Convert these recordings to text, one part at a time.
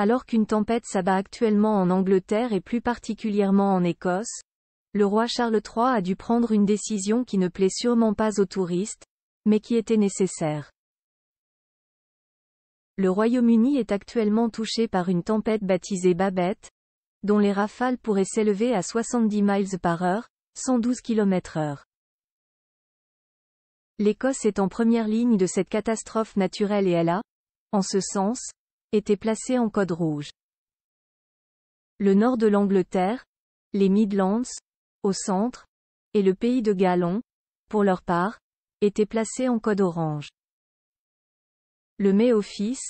Alors qu'une tempête s'abat actuellement en Angleterre et plus particulièrement en Écosse, le roi Charles III a dû prendre une décision qui ne plaît sûrement pas aux touristes, mais qui était nécessaire. Le Royaume-Uni est actuellement touché par une tempête baptisée Babette, dont les rafales pourraient s'élever à 70 miles par heure, 112 km heure. L'Écosse est en première ligne de cette catastrophe naturelle et elle a, en ce sens, était placé en code rouge. Le nord de l'Angleterre, les Midlands, au centre, et le pays de Galon, pour leur part, étaient placés en code orange. Le May Office,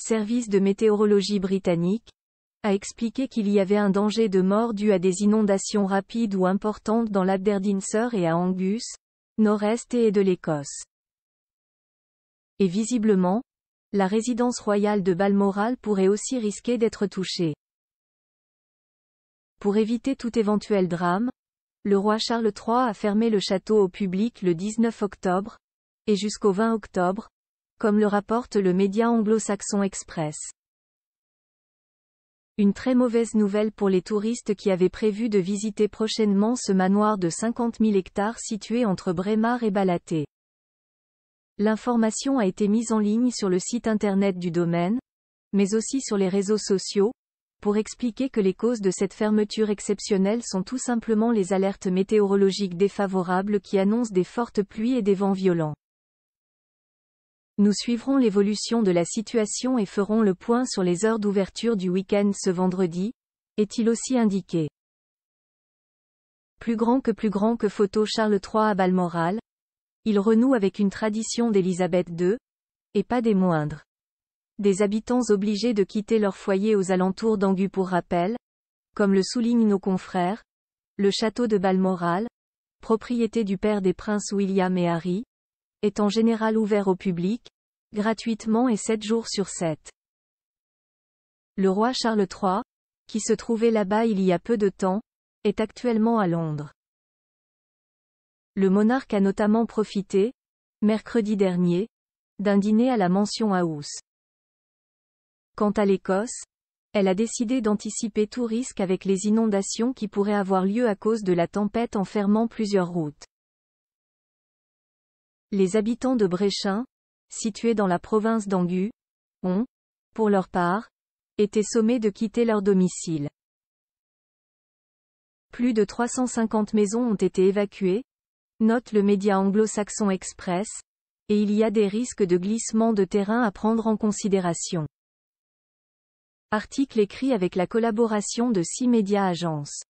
service de météorologie britannique, a expliqué qu'il y avait un danger de mort dû à des inondations rapides ou importantes dans l'Aberdeenshire et à Angus, nord-est et de l'Écosse. Et visiblement, la résidence royale de Balmoral pourrait aussi risquer d'être touchée. Pour éviter tout éventuel drame, le roi Charles III a fermé le château au public le 19 octobre, et jusqu'au 20 octobre, comme le rapporte le média anglo-saxon Express. Une très mauvaise nouvelle pour les touristes qui avaient prévu de visiter prochainement ce manoir de 50 000 hectares situé entre Brémard et Balaté. L'information a été mise en ligne sur le site internet du domaine, mais aussi sur les réseaux sociaux, pour expliquer que les causes de cette fermeture exceptionnelle sont tout simplement les alertes météorologiques défavorables qui annoncent des fortes pluies et des vents violents. Nous suivrons l'évolution de la situation et ferons le point sur les heures d'ouverture du week-end ce vendredi, est-il aussi indiqué. Plus grand que plus grand que photo Charles III à Balmoral, il renoue avec une tradition d'Élisabeth II, et pas des moindres. Des habitants obligés de quitter leur foyer aux alentours d'Angu pour rappel, comme le soulignent nos confrères, le château de Balmoral, propriété du père des princes William et Harry, est en général ouvert au public, gratuitement et 7 jours sur 7. Le roi Charles III, qui se trouvait là-bas il y a peu de temps, est actuellement à Londres. Le monarque a notamment profité, mercredi dernier, d'un dîner à la mention House. Quant à l'Écosse, elle a décidé d'anticiper tout risque avec les inondations qui pourraient avoir lieu à cause de la tempête en fermant plusieurs routes. Les habitants de Bréchin, situés dans la province d'Angu, ont, pour leur part, été sommés de quitter leur domicile. Plus de 350 maisons ont été évacuées, note le média anglo-saxon Express, et il y a des risques de glissement de terrain à prendre en considération. Article écrit avec la collaboration de six médias agences.